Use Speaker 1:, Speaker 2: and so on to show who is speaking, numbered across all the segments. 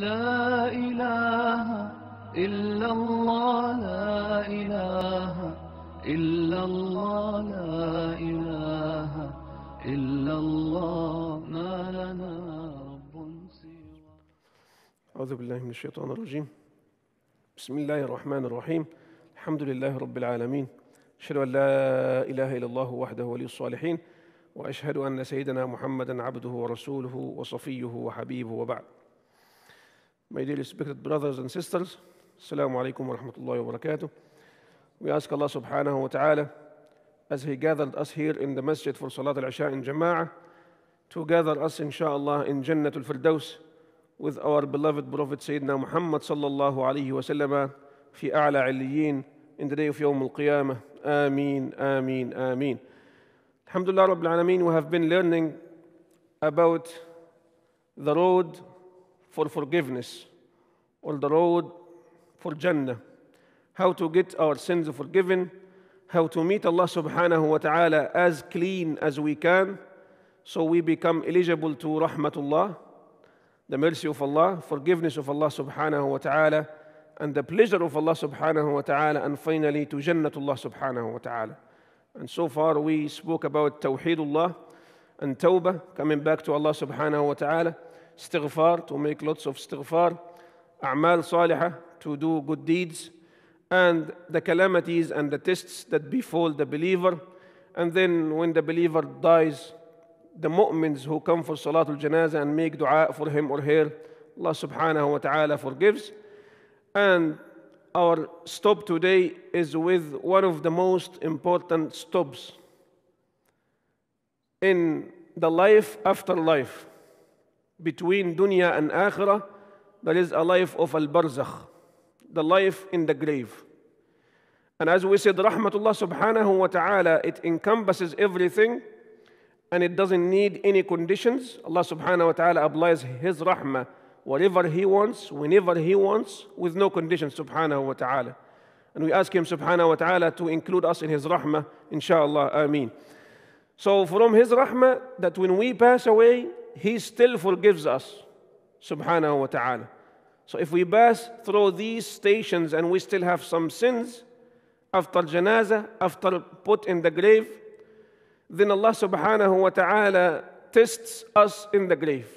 Speaker 1: لا إله إلا الله لا إله إلا الله لا إله إلا الله ما لنا رب سوى أعوذ بالله من الشيطان الرجيم بسم الله الرحمن الرحيم الحمد لله رب العالمين أشهد أن لا إله إلا الله وحده ولي الصالحين وأشهد أن سيدنا محمدا عبده ورسوله وصفيه وحبيبه وبعد My dearly respected brothers and sisters, Assalamu alaikum wa rahmatullahi wa barakatuh. We ask Allah subhanahu wa ta'ala, as He gathered us here in the masjid for Salat al Isha in Jama'ah, to gather us, inshaAllah, in Jannah al Firdaus with our beloved Prophet Sayyidina Muhammad sallallahu alayhi wa sallam fi a'la illiyin in the day of Yawm al Qiyamah. Ameen, ameen, ameen. Alhamdulillah Rabbil Alameen, we have been learning about the road for forgiveness or the road for Jannah, how to get our sins forgiven, how to meet Allah subhanahu wa ta'ala as clean as we can, so we become eligible to rahmatullah, the mercy of Allah, forgiveness of Allah subhanahu wa ta'ala, and the pleasure of Allah subhanahu wa ta'ala, and finally to Jannatullah subhanahu wa ta'ala. And so far we spoke about Tawheedullah and Tawbah, coming back to Allah subhanahu wa ta'ala istighfar, to make lots of istighfar, a'mal salihah, to do good deeds, and the calamities and the tests that befall the believer. And then when the believer dies, the mu'mins who come for Salatul janaza and make dua for him or her, Allah subhanahu wa ta'ala forgives. And our stop today is with one of the most important stops in the life after life. between dunya and akhirah, there is a life of al barzakh, the life in the grave. And as we said, rahmatullah subhanahu wa ta'ala, it encompasses everything and it doesn't need any conditions. Allah subhanahu wa ta'ala applies His rahmah whatever He wants, whenever He wants, with no conditions, subhanahu wa ta'ala. And we ask Him, subhanahu wa ta'ala, to include us in His rahmah, inshallah, ameen. So, from His rahmah, that when we pass away, He still forgives us, subhanahu wa ta'ala. So if we pass through these stations and we still have some sins, after janaza, after put in the grave, then Allah subhanahu wa ta'ala tests us in the grave.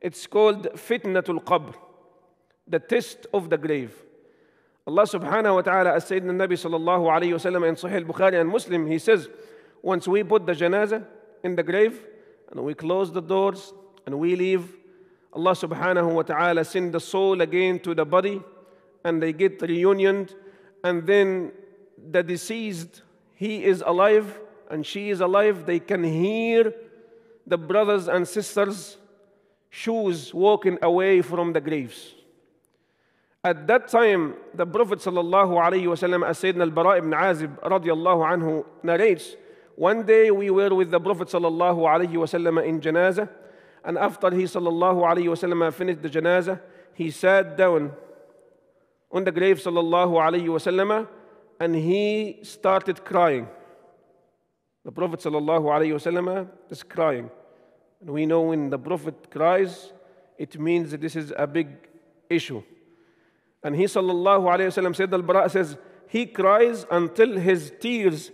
Speaker 1: It's called fitnatul qabr, the test of the grave. Allah subhanahu wa ta'ala, as Sayyidina Nabi sallallahu alayhi wa sallam in Sahih al-Bukhari and Muslim, he says, once we put the janaza in the grave, and we close the doors and we leave, Allah subhanahu wa ta'ala send the soul again to the body and they get reunioned and then the deceased, he is alive and she is alive, they can hear the brothers and sisters' shoes walking away from the graves. At that time, the Prophet sallallahu alayhi wa sallam, as Sayyidina al-Bara ibn Azib radiallahu anhu narrates, one day we were with the Prophet sallallahu wasallam in janazah, and after he sallallahu wasallam finished the janazah, he sat down on the grave sallallahu alaihi wasallam, and he started crying. The Prophet sallallahu alaihi wasallam is crying, and we know when the Prophet cries, it means that this is a big issue. And he sallallahu alayhi wasallam said al-Bara says he cries until his tears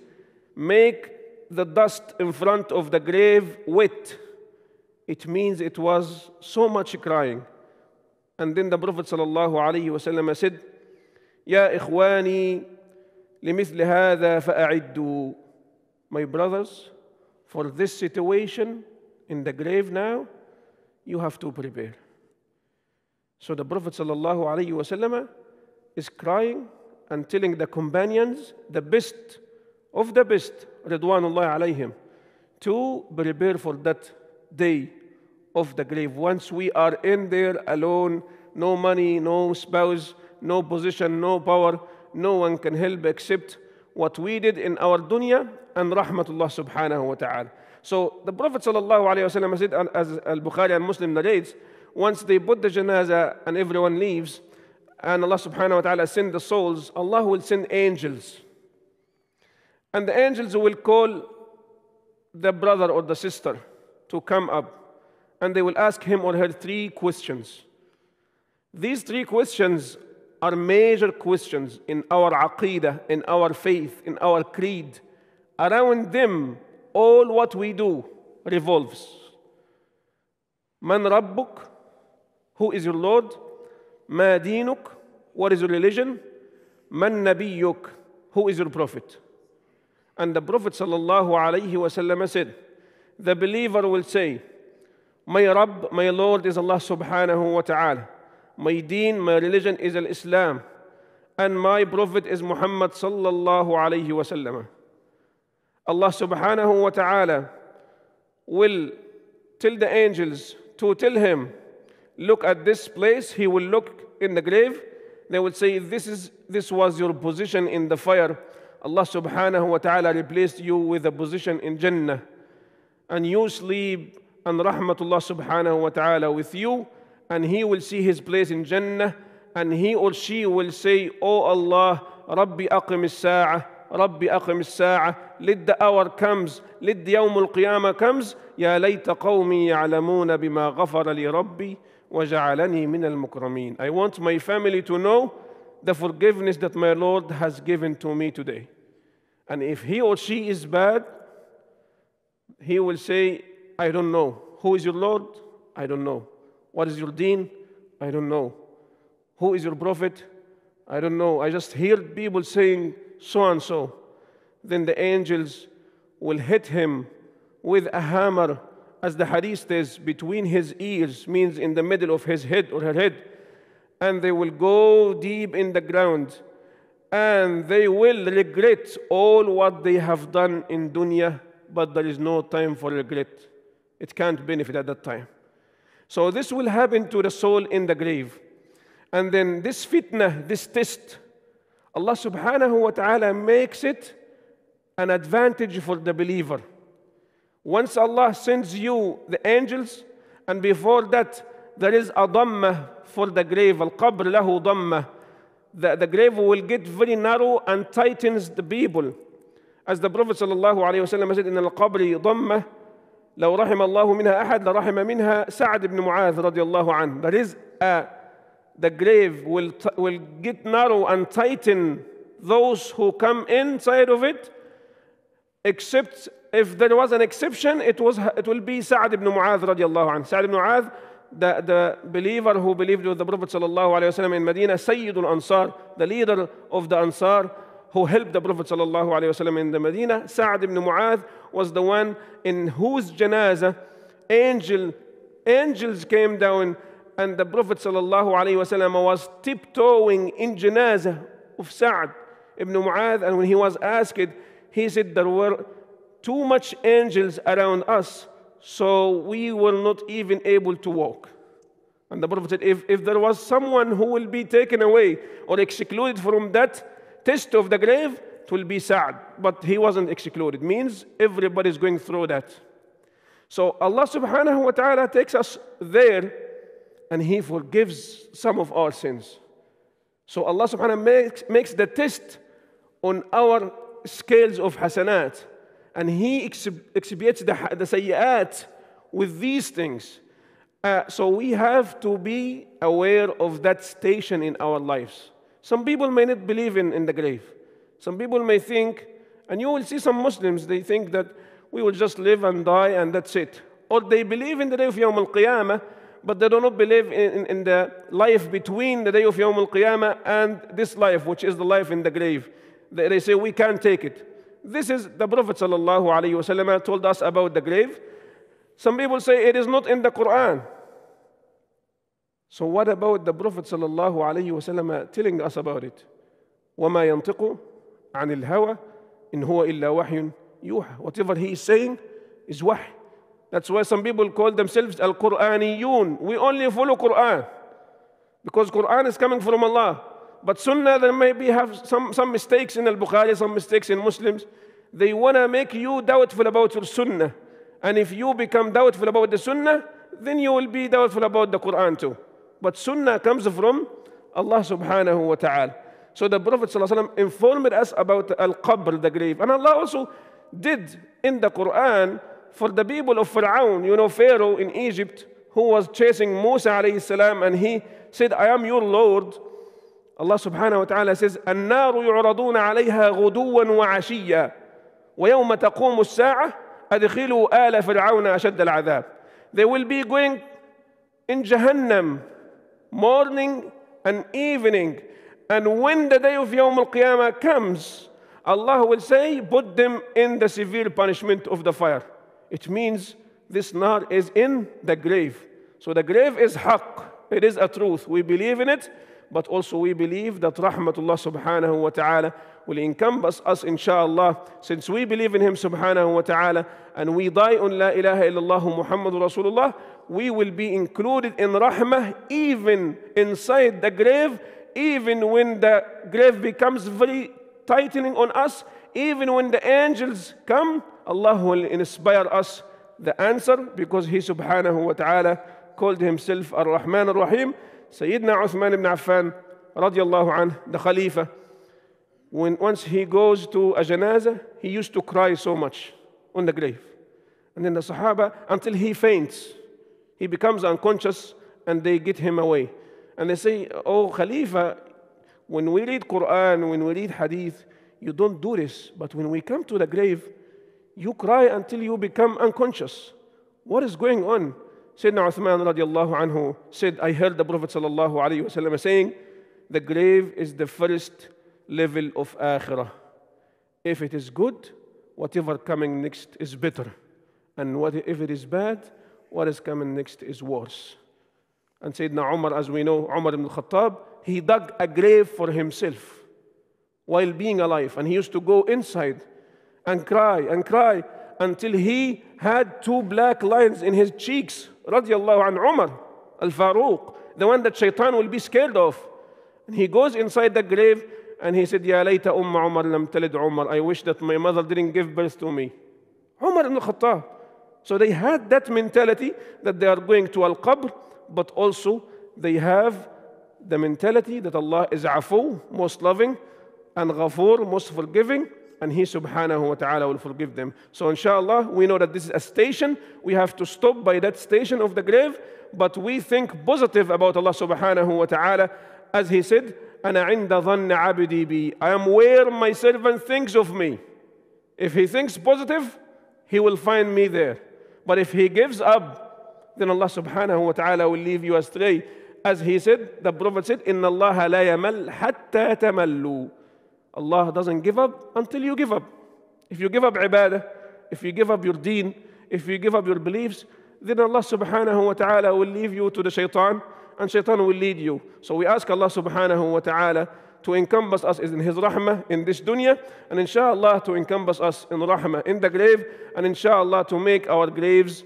Speaker 1: make the dust in front of the grave wet. It means it was so much crying. And then the Prophet ﷺ said, "Ya إخواني لمثل هذا فأعدوا My brothers, for this situation in the grave now, you have to prepare. So the Prophet ﷺ is crying and telling the companions the best of the best, Ridwanullah alayhim, to prepare for that day of the grave. Once we are in there alone, no money, no spouse, no position, no power, no one can help except what we did in our dunya and rahmatullah subhanahu wa ta'ala. So the Prophet sallallahu alayhi said, as al-Bukhari and Muslim narrates, once they put the janaza and everyone leaves, and Allah subhanahu wa ta'ala send the souls, Allah will send angels and the angels will call the brother or the sister to come up and they will ask him or her three questions. These three questions are major questions in our aqidah, in our faith, in our creed. Around them, all what we do revolves. Man Rabbuk, who is your Lord? Ma Dinuk, what is your religion? Man Nabiyuk, who is your prophet? And the Prophet ﷺ said, The believer will say, My Rabb, my Lord is Allah subhanahu wa ta'ala. My deen, my religion is Al Islam. And my Prophet is Muhammad sallallahu alayhi wasallam. Allah subhanahu wa ta'ala will tell the angels to tell him, Look at this place. He will look in the grave. They will say, This, is, this was your position in the fire. Allah subhanahu wa ta'ala replaced you with a position in Jannah. And you sleep and rahmatullah subhanahu wa ta'ala with you. And he will see his place in Jannah. And he or she will say, Oh Allah, Rabbi aqim as-sa'ah, Rabbi aqim as-sa'ah. Let the hour comes, let the yawm al-qiyamah comes. qawmi ya'lamuna قومي يعلمون بما غفر لي ربي وجعلني من المكرمين. I want my family to know the forgiveness that my Lord has given to me today. And if he or she is bad, he will say, I don't know. Who is your Lord? I don't know. What is your deen? I don't know. Who is your prophet? I don't know. I just heard people saying so and so. Then the angels will hit him with a hammer, as the hadith says, between his ears, means in the middle of his head or her head. And they will go deep in the ground and they will regret all what they have done in dunya, but there is no time for regret. It can't benefit at that time. So this will happen to the soul in the grave. And then this fitna, this test, Allah subhanahu wa ta'ala makes it an advantage for the believer. Once Allah sends you the angels, and before that there is a dhammah for the grave, al-qabr lahu dhammah. the, the grave will get very narrow and tightens the people. As the Prophet sallallahu alayhi wasallam said, إن القبر ضمة لو رحم الله منها أحد لرحم منها سعد بن معاذ رضي الله عنه. That is, uh, the grave will, will get narrow and tighten those who come inside of it, except if there was an exception, it, was, it will be Sa'd ibn Mu'adh radiallahu anhu. Sa'd ibn Mu'adh the, the believer who believed with the Prophet ﷺ in Medina, Sayyidul Ansar, the leader of the Ansar, who helped the Prophet ﷺ in the Medina, Sa'd ibn Mu'adh was the one in whose janazah angel, angels came down and the Prophet ﷺ was tiptoeing in janazah of Sa'd ibn Mu'adh and when he was asked, he said there were too much angels around us so we were not even able to walk. And the Prophet said, if, if there was someone who will be taken away or excluded from that test of the grave, it will be sad." But he wasn't excluded. Means everybody is going through that. So Allah subhanahu wa ta'ala takes us there and He forgives some of our sins. So Allah subhanahu wa ta'ala makes, makes the test on our scales of hasanat and he exhibits the, the sayyat with these things. Uh, so we have to be aware of that station in our lives. Some people may not believe in, in the grave. Some people may think, and you will see some Muslims, they think that we will just live and die and that's it. Or they believe in the day of Yawm al Qiyamah, but they do not believe in, in, in, the life between the day of Yawm al Qiyamah and this life, which is the life in the grave. They, they say, we can't take it. This is the Prophet ﷺ told us about the grave. Some people say it is not in the Quran. So what about the Prophet ﷺ telling us about it? وَمَا يَنْطِقُ عَنِ الْهَوَى إِنْ هُوَ إِلَّا وَحْيٌ يُوحَى Whatever he is saying is wahy. That's why some people call themselves Al-Quraniyun. We only follow Quran. Because Quran is coming from Allah but Sunnah, there may be have some, some mistakes in Al-Bukhari, some mistakes in Muslims. They want to make you doubtful about your Sunnah. And if you become doubtful about the Sunnah, then you will be doubtful about the Quran too. But Sunnah comes from Allah subhanahu wa ta'ala. So the Prophet informed us about Al-Qabr, the grave. And Allah also did in the Quran for the people of Fir'aun, you know, Pharaoh in Egypt, who was chasing Musa alayhi salam, and he said, I am your Lord. Allah subhanahu wa ta'ala says, النار يعرضون عليها غدوا وعشيا ويوم تقوم الساعة أدخلوا آل فرعون أشد العذاب. They will be going in Jahannam morning and evening. And when the day of Yawm al-Qiyamah comes, Allah will say, put them in the severe punishment of the fire. It means this nar is in the grave. So the grave is haqq. It is a truth. We believe in it. but also we believe that rahmatullah subhanahu wa ta'ala will encompass us inshallah since we believe in him subhanahu wa ta'ala and we die on la ilaha illallah muhammadur rasulullah we will be included in rahmah even inside the grave even when the grave becomes very tightening on us even when the angels come allah will inspire us the answer because he subhanahu wa ta'ala called himself ar-rahman ar-rahim Sayyidina Uthman ibn Affan radiallahu anhu, the Khalifa, when once he goes to a janazah, he used to cry so much on the grave. And then the Sahaba, until he faints, he becomes unconscious and they get him away. And they say, Oh Khalifa, when we read Quran, when we read Hadith, you don't do this. But when we come to the grave, you cry until you become unconscious. What is going on? Sayyidina Uthman radiallahu anhu said, I heard the Prophet sallallahu alayhi wasallam saying, the grave is the first level of akhirah. If it is good, whatever coming next is better. And what, if it is bad, what is coming next is worse. And Sayyidina Umar, as we know, Umar ibn Khattab, he dug a grave for himself while being alive. And he used to go inside and cry and cry until he had two black lines in his cheeks radiallahu an Umar al Faruq, the one that shaitan will be scared of. And he goes inside the grave and he said, Ya layta umma Umar lam talid Umar. I wish that my mother didn't give birth to me. Umar ibn Khattab. So they had that mentality that they are going to Al Qabr, but also they have the mentality that Allah is afu, most loving, and ghafur, most forgiving and He subhanahu wa ta'ala will forgive them. So, inshallah, we know that this is a station. We have to stop by that station of the grave, but we think positive about Allah subhanahu wa ta'ala. As He said, أَنَا عِنْدَ ظَنَّ عَبْدِي بِي I am where my servant thinks of me. If he thinks positive, he will find me there. But if he gives up, then Allah subhanahu wa ta'ala will leave you astray. As he said, the Prophet said, إِنَّ اللَّهَ لَا يَمَلْ حَتَّى تَمَلُّوا Allah doesn't give up until you give up. If you give up ibadah, if you give up your deen, if you give up your beliefs, then Allah subhanahu wa ta'ala will leave you to the shaitan and shaitan will lead you. So we ask Allah subhanahu wa ta'ala to encompass us in His rahmah in this dunya and inshallah to encompass us in rahmah in the grave and inshallah to make our graves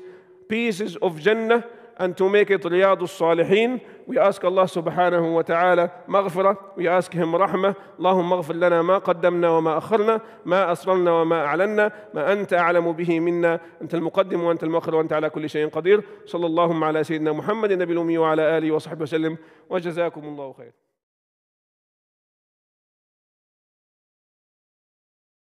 Speaker 1: pieces of Jannah and to make it Riyadh al-Salihin. We ask Allah subhanahu wa ta'ala maghfirah. We ask Him رحمة. اللهم اغفر لنا ما قدمنا وما أخرنا ما أسررنا وما أعلنا ما أنت أعلم به منا أنت المقدم وأنت المؤخر وأنت على كل شيء قدير صلى اللهم على سيدنا محمد النبي الأمي وعلى آله وصحبه وسلم وجزاكم الله خير